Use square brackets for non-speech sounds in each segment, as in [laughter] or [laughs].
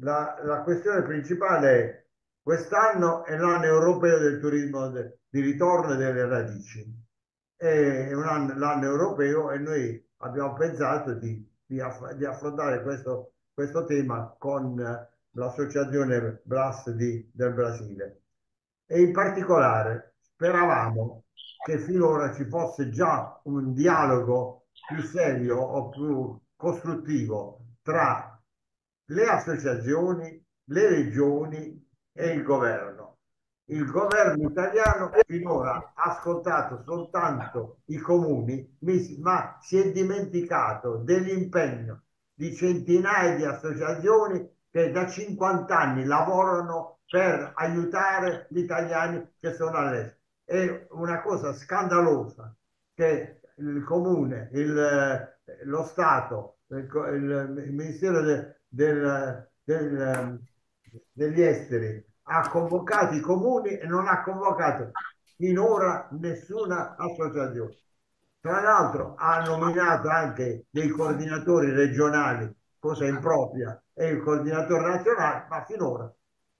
la, la questione principale è quest'anno è l'anno europeo del turismo de, di ritorno e delle radici. È un anno, l'anno europeo e noi abbiamo pensato di, di, aff, di affrontare questo, questo, tema con l'associazione Bras di, del Brasile. E in particolare speravamo che finora ci fosse già un dialogo più serio o più costruttivo tra le associazioni, le regioni e il governo. Il governo italiano finora ha ascoltato soltanto i comuni, ma si è dimenticato dell'impegno di centinaia di associazioni che da 50 anni lavorano per aiutare gli italiani che sono all'estero. È una cosa scandalosa che il comune, il, lo Stato, il, il, Ministero del, del, degli esteri ha convocato i comuni e non ha convocato finora nessuna associazione. Tra l'altro ha nominato anche dei coordinatori regionali, cosa impropria, e il coordinatore nazionale, ma finora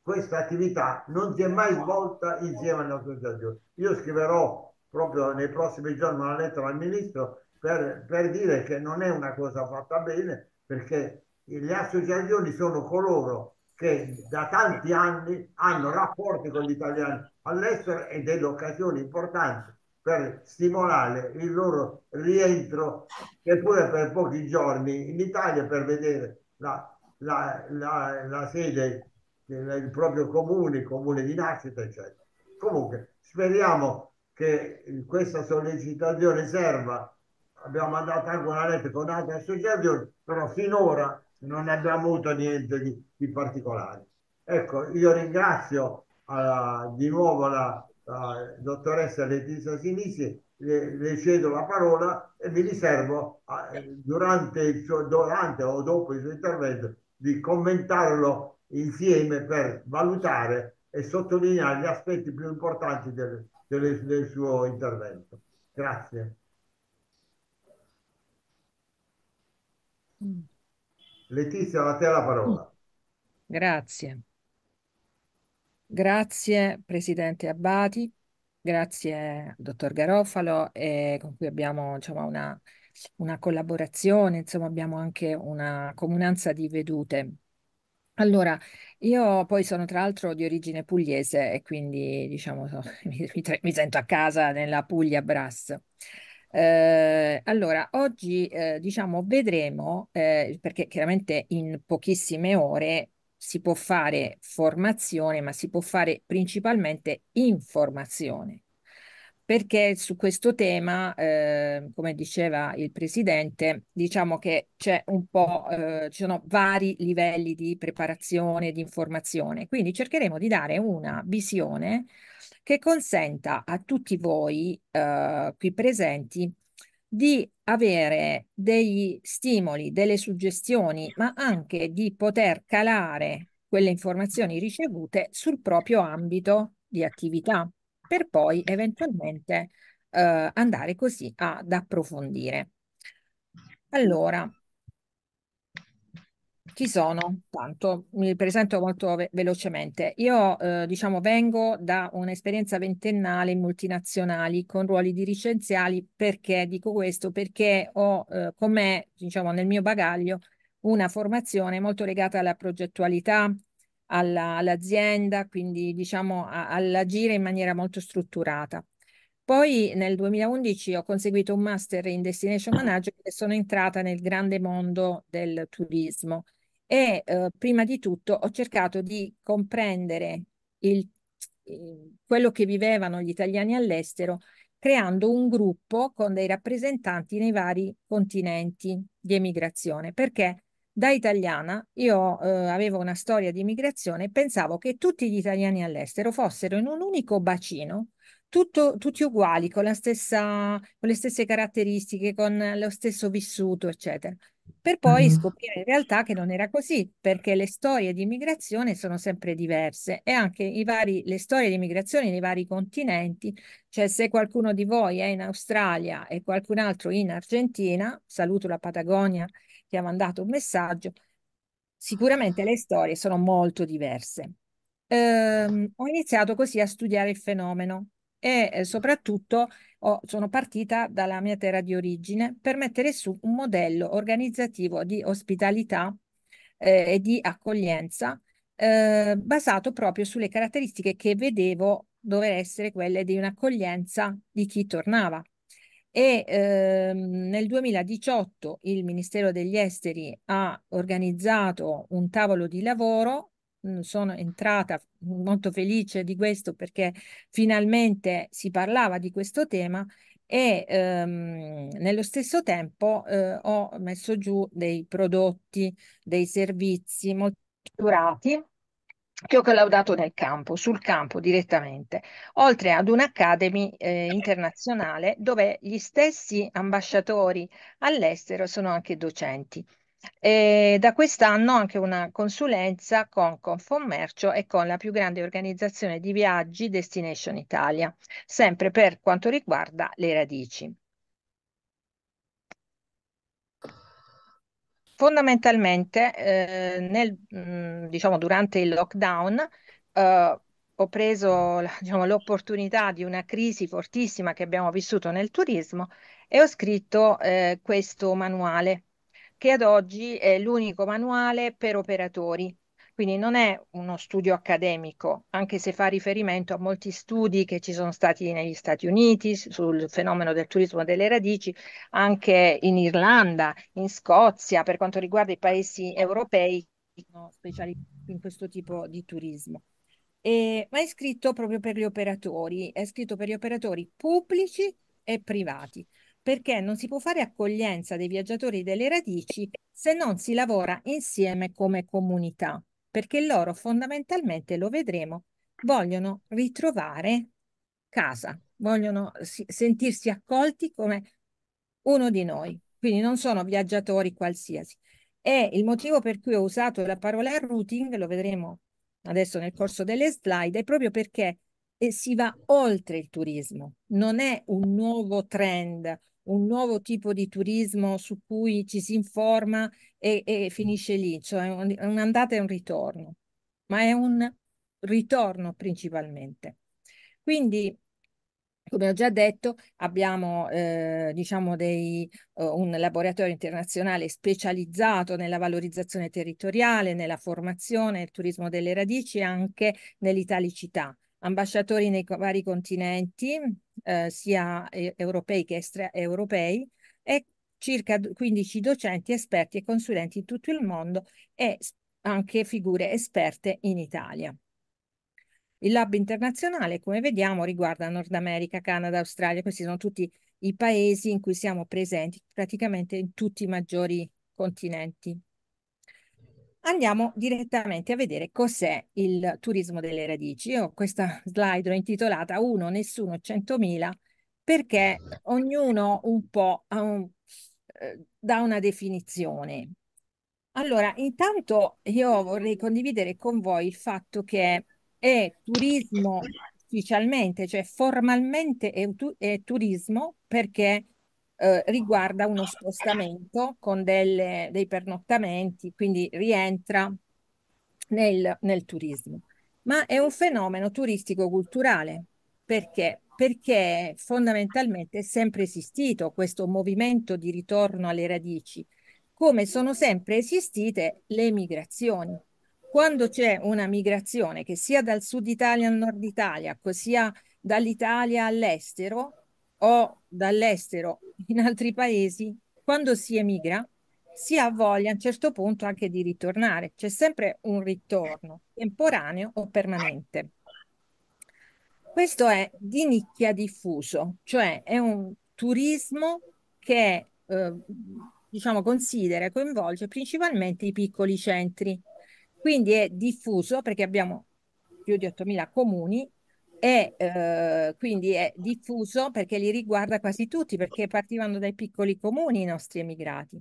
questa attività non si è mai svolta insieme all'associazione. Io scriverò proprio nei prossimi giorni una lettera al Ministro per, per dire che non è una cosa fatta bene perché le associazioni sono coloro che da tanti anni hanno rapporti con gli italiani all'estero ed è l'occasione importante per stimolare il loro rientro, che pure per pochi giorni, in Italia per vedere la, la, la, la sede, del proprio comune, il comune di nascita, eccetera. Comunque, speriamo che questa sollecitazione serva. Abbiamo mandato anche una lettera con altre associazioni, però finora non abbiamo avuto niente di, di particolare. Ecco, io ringrazio uh, di nuovo la uh, dottoressa Letizia Sinisi, le, le, cedo la parola e mi riservo uh, durante, suo, durante o dopo il suo intervento di commentarlo insieme per valutare e sottolineare gli aspetti più importanti del, del, del suo intervento. Grazie. Mm. Letizia, a te la parola. Mm. Grazie. Grazie Presidente Abbati, grazie Dottor Garofalo eh, con cui abbiamo diciamo, una, una, collaborazione, insomma abbiamo anche una comunanza di vedute. Allora, io poi sono tra l'altro di origine pugliese e quindi diciamo, [laughs] mi, mi, mi sento a casa nella Puglia Brass. Eh, allora, oggi eh, diciamo vedremo, eh, perché chiaramente in pochissime ore si può fare formazione, ma si può fare principalmente informazione perché su questo tema, eh, come diceva il Presidente, diciamo che c'è un po', eh, ci sono vari livelli di preparazione, di informazione, quindi cercheremo di dare una visione che consenta a tutti voi eh, qui presenti di avere degli stimoli, delle suggestioni, ma anche di poter calare quelle informazioni ricevute sul proprio ambito di attività per poi eventualmente eh, andare così ad approfondire. Allora, ci sono, tanto, mi presento molto ve- velocemente. Io eh, diciamo vengo da un'esperienza ventennale in multinazionali con ruoli dirigenziali, perché dico questo? Perché ho eh, con me, diciamo nel mio bagaglio, una formazione molto legata alla progettualità, alla, all'azienda, quindi diciamo all'agire in maniera molto strutturata. Poi nel 2011 ho conseguito un master in destination management e sono entrata nel grande mondo del turismo e eh, prima di tutto ho cercato di comprendere il, eh, quello che vivevano gli italiani all'estero creando un gruppo con dei rappresentanti nei vari continenti di emigrazione, perché da italiana io eh, avevo una storia di immigrazione e pensavo che tutti gli italiani all'estero fossero in un unico bacino, tutto, tutti uguali, con, stessa, con le stesse caratteristiche, con lo stesso vissuto, eccetera per poi mm-hmm. scoprire in realtà che non era così, perché le storie di immigrazione sono sempre diverse e anche vari, le storie di immigrazione nei vari continenti, cioè se qualcuno di voi è in Australia e qualcun altro in Argentina, saluto la Patagonia che ha mandato un messaggio, sicuramente le storie sono molto diverse. Eh, ho iniziato così a studiare il fenomeno e eh, soprattutto ho, sono partita dalla mia terra di origine per mettere su un modello organizzativo di ospitalità eh, e di accoglienza eh, basato proprio sulle caratteristiche che vedevo dover essere quelle di un'accoglienza di chi tornava. E ehm, nel 2018 il Ministero degli Esteri ha organizzato un tavolo di lavoro sono entrata molto felice di questo perché finalmente si parlava di questo tema e ehm, nello stesso tempo eh, ho messo giù dei prodotti, dei servizi molto curati che ho collaudato nel campo, sul campo direttamente, oltre ad un'academy eh, internazionale dove gli stessi ambasciatori all'estero sono anche docenti. E da quest'anno anche una consulenza con Confommercio e con la più grande organizzazione di viaggi Destination Italia, sempre per quanto riguarda le radici. Fondamentalmente, eh, nel, mh, diciamo, durante il lockdown, eh, ho preso diciamo, l'opportunità di una crisi fortissima che abbiamo vissuto nel turismo e ho scritto eh, questo manuale che ad oggi è l'unico manuale per operatori. Quindi non è uno studio accademico, anche se fa riferimento a molti studi che ci sono stati negli Stati Uniti sul fenomeno del turismo delle radici, anche in Irlanda, in Scozia, per quanto riguarda i paesi europei speciali in questo tipo di turismo. E, ma è scritto proprio per gli operatori, è scritto per gli operatori pubblici e privati perché non si può fare accoglienza dei viaggiatori delle radici se non si lavora insieme come comunità, perché loro fondamentalmente, lo vedremo, vogliono ritrovare casa, vogliono sentirsi accolti come uno di noi, quindi non sono viaggiatori qualsiasi. E il motivo per cui ho usato la parola routing, lo vedremo adesso nel corso delle slide, è proprio perché eh, si va oltre il turismo, non è un nuovo trend, un nuovo tipo di turismo su cui ci si informa e, e finisce lì, cioè un'andata un e un ritorno, ma è un ritorno principalmente. Quindi, come ho già detto, abbiamo eh, diciamo dei, eh, un laboratorio internazionale specializzato nella valorizzazione territoriale, nella formazione, nel turismo delle radici e anche nell'italicità ambasciatori nei vari continenti, eh, sia europei che extraeuropei, e circa 15 docenti, esperti e consulenti in tutto il mondo e anche figure esperte in Italia. Il lab internazionale, come vediamo, riguarda Nord America, Canada, Australia, questi sono tutti i paesi in cui siamo presenti, praticamente in tutti i maggiori continenti. Andiamo direttamente a vedere cos'è il turismo delle radici. Io questa slide l'ho intitolata Uno, nessuno, 100.000, perché ognuno un po' ha un, eh, dà una definizione. Allora, intanto io vorrei condividere con voi il fatto che è turismo ufficialmente, cioè formalmente è, tu è turismo perché eh, riguarda uno spostamento con delle, dei pernottamenti, quindi rientra nel, nel turismo. Ma è un fenomeno turistico-culturale. Perché? Perché fondamentalmente è sempre esistito questo movimento di ritorno alle radici, come sono sempre esistite le migrazioni. Quando c'è una migrazione, che sia dal sud Italia al nord Italia, sia dall'Italia all'estero, o dall'estero in altri paesi, quando si emigra, si ha voglia a un certo punto anche di ritornare. C'è sempre un ritorno, temporaneo o permanente. Questo è di nicchia diffuso, cioè è un turismo che eh, diciamo considera e coinvolge principalmente i piccoli centri. Quindi è diffuso perché abbiamo più di 8.000 comuni e eh, quindi è diffuso perché li riguarda quasi tutti, perché partivano dai piccoli comuni i nostri emigrati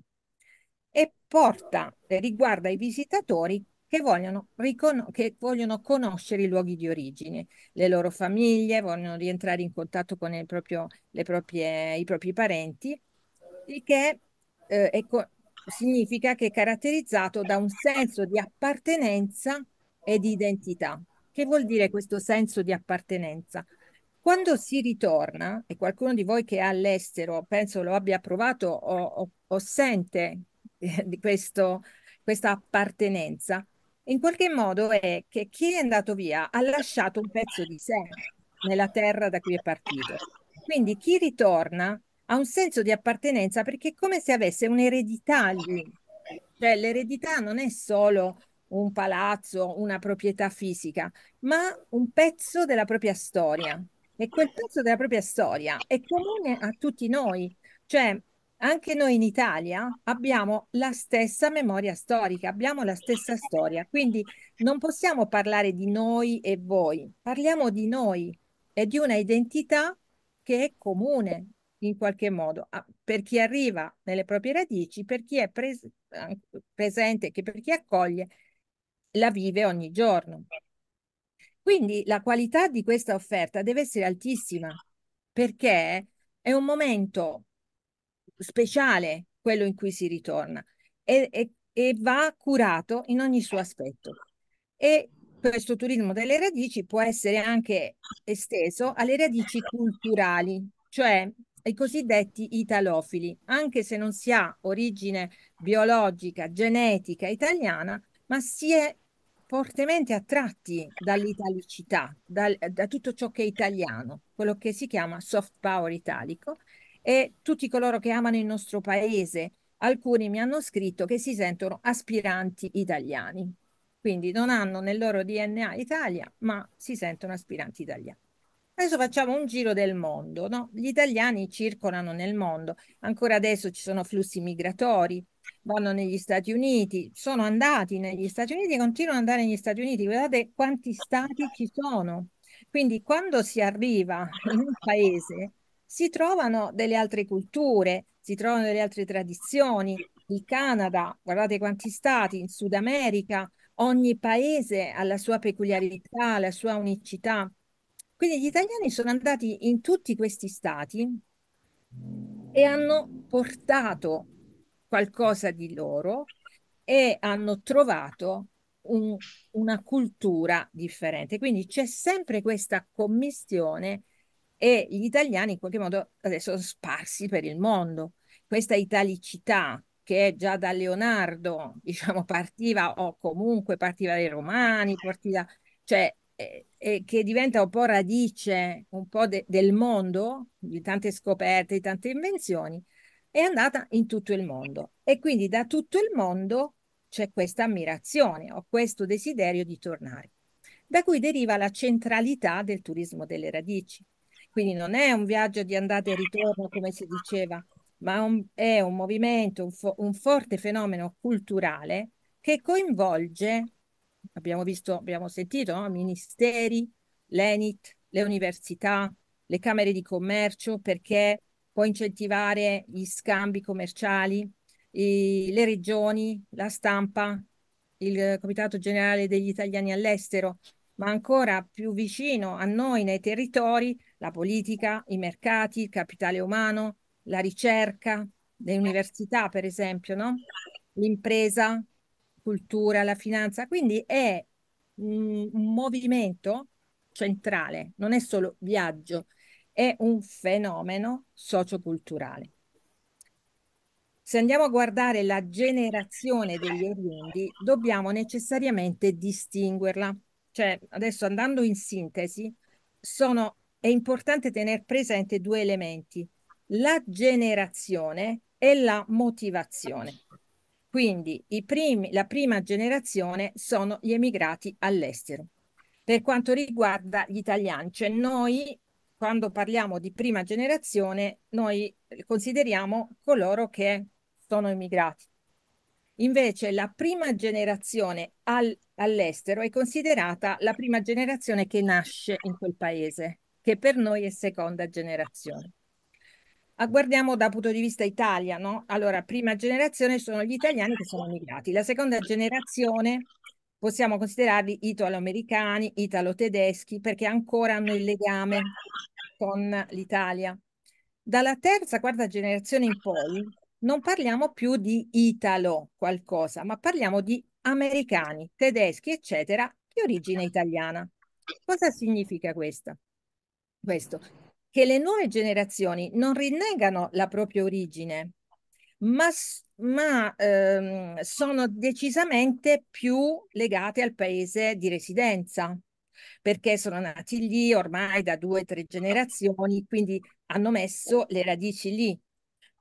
e porta, eh, riguarda i visitatori che vogliono, che vogliono, conoscere i luoghi di origine, le loro famiglie, vogliono rientrare in contatto con proprio, proprie, i propri parenti, il che eh, è, significa che è caratterizzato da un senso di appartenenza e di identità. Che vuol dire questo senso di appartenenza? Quando si ritorna, e qualcuno di voi che è all'estero, penso lo abbia provato o, o, o sente eh, di questo, questa appartenenza, in qualche modo è che chi è andato via ha lasciato un pezzo di sé nella terra da cui è partito. Quindi chi ritorna ha un senso di appartenenza perché è come se avesse un'eredità lì. Cioè l'eredità non è solo un palazzo, una proprietà fisica, ma un pezzo della propria storia. E quel pezzo della propria storia è comune a tutti noi, cioè anche noi in Italia abbiamo la stessa memoria storica, abbiamo la stessa storia, quindi non possiamo parlare di noi e voi, parliamo di noi e di una identità che è comune in qualche modo ah, per chi arriva nelle proprie radici, per chi è pres- presente, che per chi accoglie la vive ogni giorno. Quindi la qualità di questa offerta deve essere altissima perché è un momento speciale quello in cui si ritorna e, e, e va curato in ogni suo aspetto. E questo turismo delle radici può essere anche esteso alle radici culturali, cioè i cosiddetti italofili, anche se non si ha origine biologica, genetica italiana, ma si è fortemente attratti dall'italicità, dal, da tutto ciò che è italiano, quello che si chiama soft power italico e tutti coloro che amano il nostro paese, alcuni mi hanno scritto che si sentono aspiranti italiani, quindi non hanno nel loro DNA Italia, ma si sentono aspiranti italiani. Adesso facciamo un giro del mondo. No? Gli italiani circolano nel mondo, ancora adesso ci sono flussi migratori, vanno negli Stati Uniti, sono andati negli Stati Uniti e continuano ad andare negli Stati Uniti. Guardate quanti stati ci sono. Quindi quando si arriva in un paese si trovano delle altre culture, si trovano delle altre tradizioni. Il Canada, guardate quanti stati, in Sud America, ogni paese ha la sua peculiarità, la sua unicità. Quindi gli italiani sono andati in tutti questi stati e hanno portato qualcosa di loro e hanno trovato un, una cultura differente. Quindi c'è sempre questa commistione e gli italiani in qualche modo adesso sono sparsi per il mondo. Questa italicità che già da Leonardo [laughs] diciamo, partiva o comunque partiva dai romani, partiva, cioè eh, eh, che diventa un po' radice un po' de- del mondo, di tante scoperte, di tante invenzioni, è andata in tutto il mondo. E quindi da tutto il mondo c'è questa ammirazione o questo desiderio di tornare, da cui deriva la centralità del turismo delle radici. Quindi non è un viaggio di andata e ritorno, come si diceva, ma un, è un movimento, un, fo- un forte fenomeno culturale che coinvolge abbiamo visto, abbiamo sentito, no? ministeri, l'ENIT, le università, le camere di commercio, perché può incentivare gli scambi commerciali, i, le regioni, la stampa, il Comitato Generale degli Italiani all'estero, ma ancora più vicino a noi nei territori, la politica, i mercati, il capitale umano, la ricerca, le università, per esempio, no? l'impresa, cultura, alla finanza, quindi è un movimento centrale, non è solo viaggio, è un fenomeno socioculturale. Se andiamo a guardare la generazione degli oriundi, dobbiamo necessariamente distinguerla. Cioè, adesso andando in sintesi, sono, è importante tenere presente due elementi, la generazione e la motivazione. Quindi primi, la prima generazione sono gli emigrati all'estero. Per quanto riguarda gli italiani, cioè noi quando parliamo di prima generazione, noi consideriamo coloro che sono emigrati. Invece la prima generazione al, all'estero è considerata la prima generazione che nasce in quel paese, che per noi è seconda generazione. Ah, guardiamo dal punto di vista Italia, no? Allora, prima generazione sono gli italiani che sono migrati, la seconda generazione possiamo considerarli italo-americani, italo-tedeschi, perché ancora hanno il legame con l'Italia. Dalla terza, quarta generazione in poi non parliamo più di italo qualcosa, ma parliamo di americani, tedeschi, eccetera, di origine italiana. Cosa significa questa? questo? che le nuove generazioni non rinnegano la propria origine, ma, ma ehm, sono decisamente più legate al paese di residenza, perché sono nati lì ormai da due o tre generazioni, quindi hanno messo le radici lì,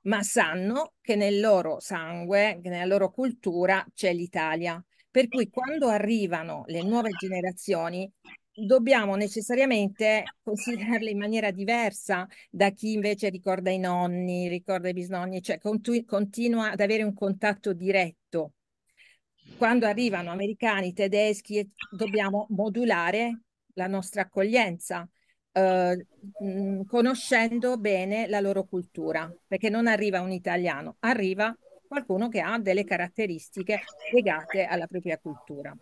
ma sanno che nel loro sangue, che nella loro cultura c'è l'Italia. Per cui quando arrivano le nuove generazioni dobbiamo necessariamente considerarle in maniera diversa da chi invece ricorda i nonni, ricorda i bisnonni, cioè continu- continua ad avere un contatto diretto. Quando arrivano americani, tedeschi, dobbiamo modulare la nostra accoglienza. Eh, mh, mm, conoscendo bene la loro cultura, perché non arriva un italiano, arriva qualcuno che ha delle caratteristiche legate alla propria cultura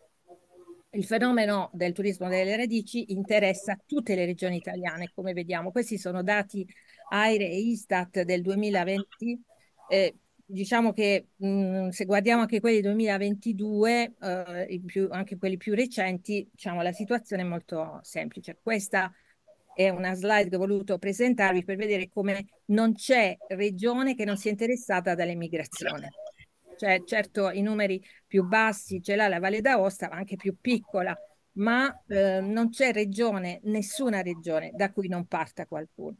il fenomeno del turismo delle radici interessa tutte le regioni italiane, come vediamo. Questi sono dati AIRE e ISTAT del 2020. Eh, diciamo che mh, mm, se guardiamo anche quelli del 2022, eh, più, anche quelli più recenti, diciamo, la situazione è molto semplice. Questa è una slide che ho voluto presentarvi per vedere come non c'è regione che non sia interessata dall'emigrazione cioè certo i numeri più bassi ce l'ha la Valle d'Aosta, ma anche più piccola, ma eh, non c'è regione, nessuna regione da cui non parta qualcuno.